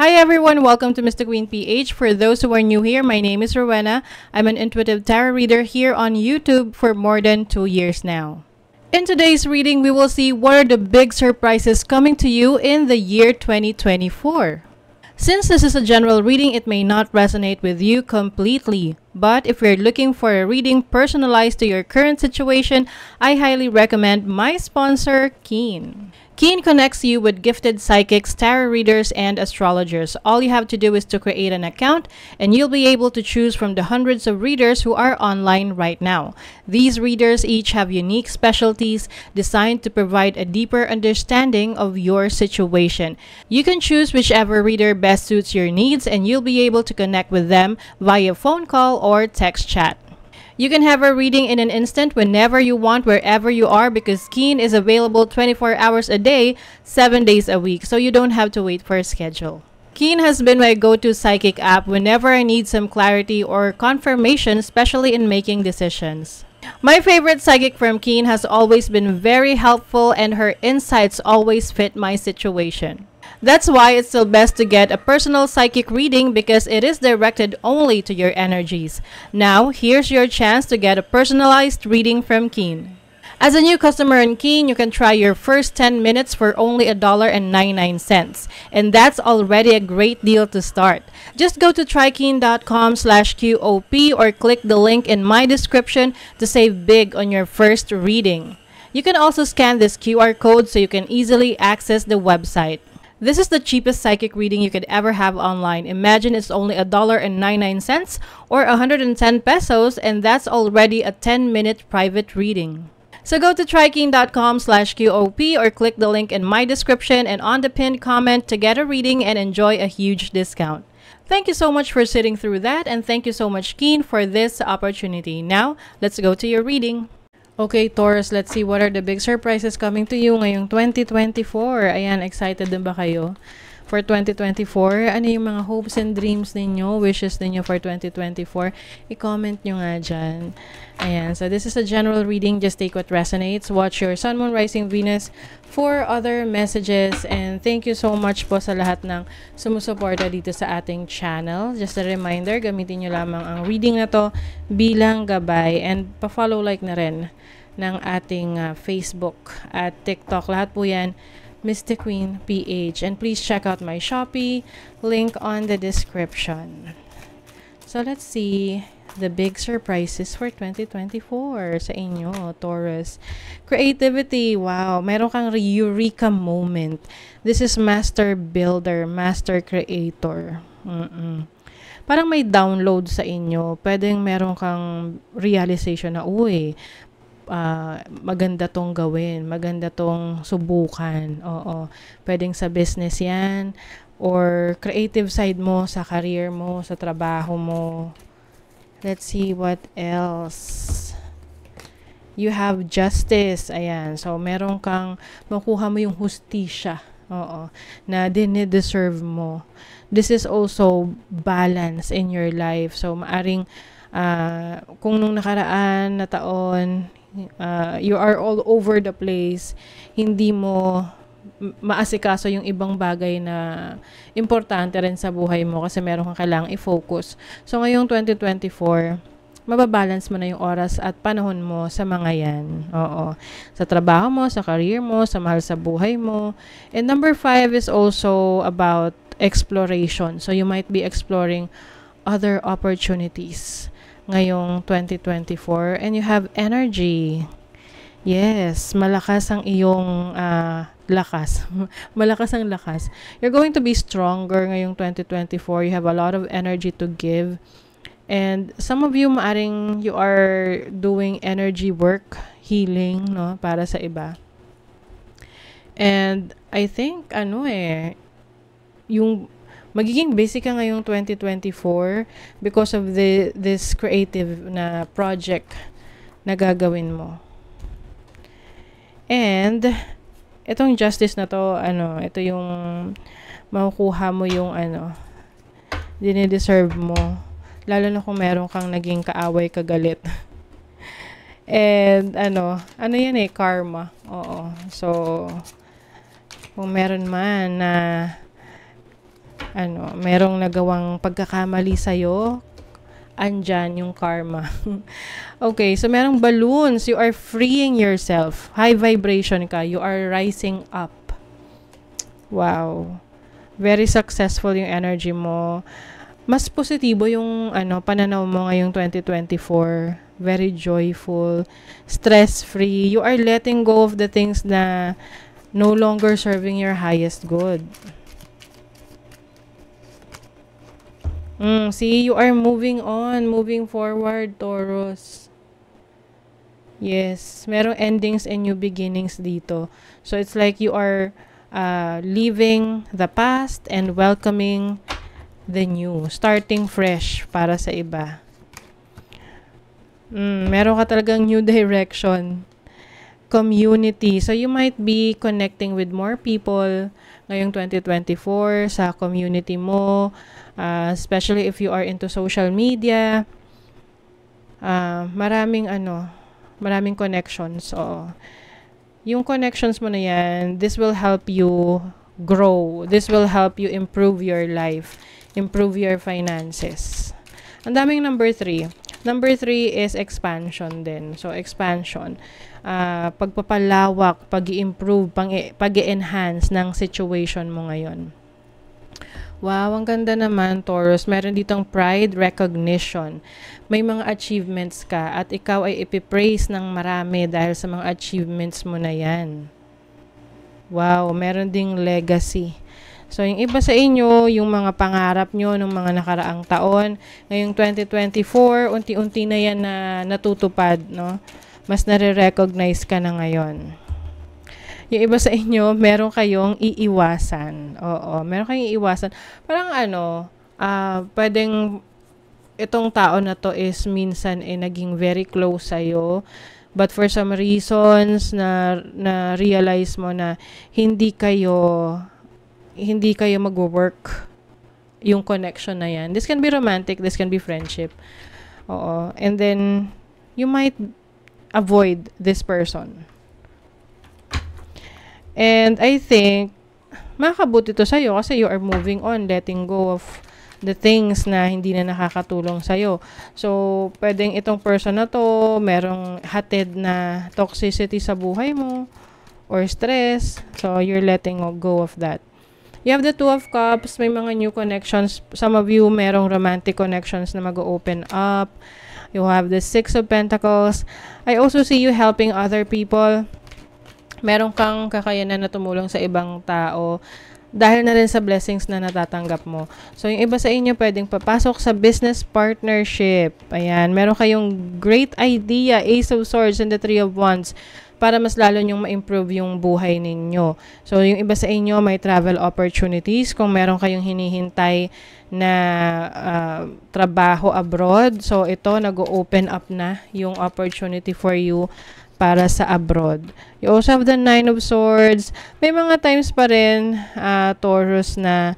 Hi everyone, welcome to Mr. Queen PH. For those who are new here, my name is Rowena. I'm an intuitive tarot reader here on YouTube for more than two years now. In today's reading, we will see what are the big surprises coming to you in the year 2024. Since this is a general reading, it may not resonate with you completely. But if you're looking for a reading personalized to your current situation, I highly recommend my sponsor, Keen. Keen connects you with gifted psychics, tarot readers, and astrologers. All you have to do is to create an account, and you'll be able to choose from the hundreds of readers who are online right now. These readers each have unique specialties designed to provide a deeper understanding of your situation. You can choose whichever reader best suits your needs, and you'll be able to connect with them via phone call or text chat. You can have a reading in an instant whenever you want, wherever you are, because Keen is available 24 hours a day, 7 days a week, so you don't have to wait for a schedule. Keen has been my go-to psychic app whenever I need some clarity or confirmation, especially in making decisions. My favorite psychic from Keen has always been very helpful and her insights always fit my situation. That's why it's still best to get a personal psychic reading because it is directed only to your energies. Now, here's your chance to get a personalized reading from Keen. As a new customer in Keen, you can try your first 10 minutes for only $1.99. And that's already a great deal to start. Just go to trykeen.com slash QOP or click the link in my description to save big on your first reading. You can also scan this QR code so you can easily access the website. This is the cheapest psychic reading you could ever have online. Imagine it's only $1.99 or 110 pesos and that's already a 10-minute private reading. So go to trykeencom slash QOP or click the link in my description and on the pinned comment to get a reading and enjoy a huge discount. Thank you so much for sitting through that and thank you so much Keen for this opportunity. Now, let's go to your reading. Okay, Taurus, let's see what are the big surprises coming to you ngayong 2024. Ayan, excited din ba kayo? for 2024. Ano yung mga hopes and dreams ninyo, wishes ninyo for 2024? I-comment nyo nga dyan. Ayan, so this is a general reading. Just take what resonates. Watch your Sun, Moon, Rising, Venus for other messages. And thank you so much po sa lahat ng sumusuporta dito sa ating channel. Just a reminder, gamitin nyo lamang ang reading na to bilang gabay. And pa-follow like na rin ng ating uh, Facebook at TikTok. Lahat po yan Mystic Queen PH. And please check out my Shopee link on the description. So let's see the big surprises for 2024 sa inyo, Taurus. Creativity, wow, meron kang eureka moment. This is master builder, master creator. Mm-mm. Parang may download sa inyo. Pwedeng meron kang realization na, uy, uh, maganda tong gawin, maganda tong subukan. Oo. Pwedeng sa business 'yan or creative side mo sa career mo, sa trabaho mo. Let's see what else. You have justice. Ayan. So, meron kang makuha mo yung hustisya. Oo. Na dinideserve mo. This is also balance in your life. So, maaring uh, kung nung nakaraan na taon, Uh, you are all over the place. Hindi mo maasikaso yung ibang bagay na importante rin sa buhay mo kasi meron kang kailangan i-focus. So ngayong 2024, mababalance mo na yung oras at panahon mo sa mga yan. Oo. Sa trabaho mo, sa career mo, sa mahal sa buhay mo. And number five is also about exploration. So you might be exploring other opportunities ngayong 2024 and you have energy. Yes, malakas ang iyong uh, lakas. malakas ang lakas. You're going to be stronger ngayong 2024. You have a lot of energy to give. And some of you maaring you are doing energy work, healing, no, para sa iba. And I think ano eh yung magiging busy ka ngayong 2024 because of the, this creative na project na gagawin mo. And, itong justice na to, ano, ito yung makukuha mo yung ano, dinideserve mo. Lalo na kung meron kang naging kaaway kagalit. And ano, ano yan eh, karma. Oo. So, kung meron man na uh, ano, merong nagawang pagkakamali sa'yo, andyan yung karma. okay, so merong balloons. You are freeing yourself. High vibration ka. You are rising up. Wow. Very successful yung energy mo. Mas positibo yung ano, pananaw mo ngayong 2024. Very joyful. Stress-free. You are letting go of the things na no longer serving your highest good. Mm, see, you are moving on, moving forward, Taurus. Yes, merong endings and new beginnings dito. So it's like you are uh, leaving the past and welcoming the new, starting fresh para sa iba. Mm, meron ka talagang new direction community. So, you might be connecting with more people ngayong 2024 sa community mo, uh, especially if you are into social media. Uh, maraming ano, maraming connections. So Yung connections mo na yan, this will help you grow. This will help you improve your life, improve your finances. Ang daming number three. Number three is expansion din. So, expansion. Uh, pagpapalawak, pag improve pag enhance ng situation mo ngayon. Wow, ang ganda naman, Taurus. Meron ditong pride recognition. May mga achievements ka at ikaw ay ipipraise ng marami dahil sa mga achievements mo na yan. Wow, meron ding legacy. So, yung iba sa inyo, yung mga pangarap nyo ng mga nakaraang taon, ngayong 2024, unti-unti na yan na natutupad, no? Mas nare-recognize ka na ngayon. Yung iba sa inyo, meron kayong iiwasan. Oo, meron kayong iiwasan. Parang ano, uh, pwedeng itong tao na to is minsan ay eh, naging very close sa'yo. But for some reasons na na realize mo na hindi kayo hindi kayo mag-work yung connection na yan. This can be romantic, this can be friendship. Oo. And then, you might avoid this person. And I think, makakabuti to sa'yo kasi you are moving on, letting go of the things na hindi na nakakatulong sa'yo. So, pwedeng itong person na to, merong hatid na toxicity sa buhay mo or stress. So, you're letting go of that. You have the Two of Cups, may mga new connections. Some of you, merong romantic connections na mag-open up. You have the Six of Pentacles. I also see you helping other people. Meron kang kakayanan na tumulong sa ibang tao dahil na rin sa blessings na natatanggap mo. So, yung iba sa inyo pwedeng papasok sa business partnership. Ayan, meron kayong great idea, Ace of Swords and the Three of Wands para mas lalo nyong ma-improve yung buhay ninyo. So, yung iba sa inyo may travel opportunities kung meron kayong hinihintay na uh, trabaho abroad. So, ito nag-open up na yung opportunity for you para sa abroad. You also have the Nine of Swords. May mga times pa rin, uh, Taurus, na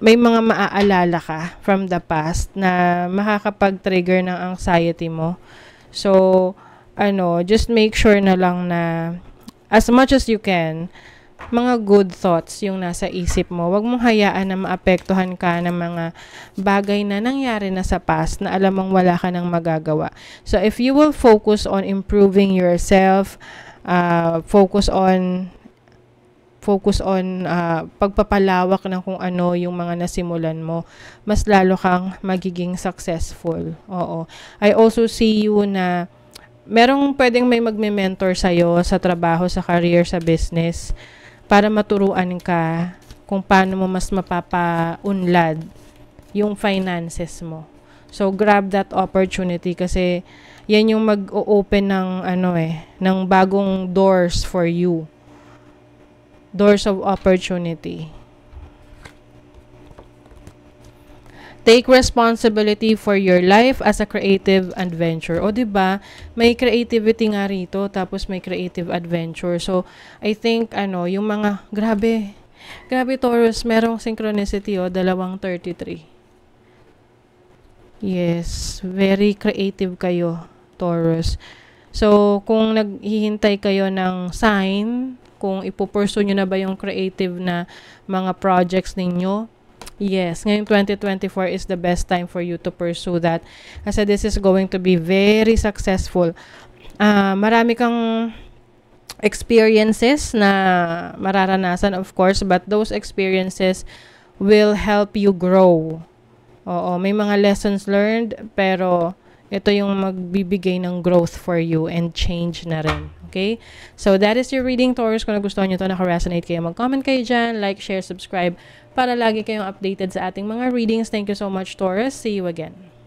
may mga maaalala ka from the past na makakapag-trigger ng anxiety mo. So, ano, just make sure na lang na as much as you can, mga good thoughts yung nasa isip mo. Huwag mong hayaan na maapektuhan ka ng mga bagay na nangyari na sa past na alam mong wala ka nang magagawa. So, if you will focus on improving yourself, uh, focus on focus on uh, pagpapalawak ng kung ano yung mga nasimulan mo, mas lalo kang magiging successful. Oo. I also see you na merong pwedeng may magme-mentor sa iyo sa trabaho, sa career, sa business para maturuan ka kung paano mo mas mapapaunlad yung finances mo. So grab that opportunity kasi yan yung mag-o-open ng ano eh, ng bagong doors for you. Doors of opportunity. Take responsibility for your life as a creative adventure. O, di ba? May creativity nga rito, tapos may creative adventure. So, I think, ano, yung mga, grabe, grabe Taurus, merong synchronicity, o, dalawang 33. Yes, very creative kayo, Taurus. So, kung naghihintay kayo ng sign, kung ipupurso nyo na ba yung creative na mga projects ninyo, Yes, ngayong 2024 is the best time for you to pursue that. Kasi this is going to be very successful. Uh, marami kang experiences na mararanasan of course, but those experiences will help you grow. Oo, may mga lessons learned pero ito yung magbibigay ng growth for you and change na rin. Okay? So, that is your reading, Taurus. Kung nagustuhan nyo ito, naka-resonate kayo, mag-comment kayo dyan, like, share, subscribe para lagi kayong updated sa ating mga readings. Thank you so much, Taurus. See you again.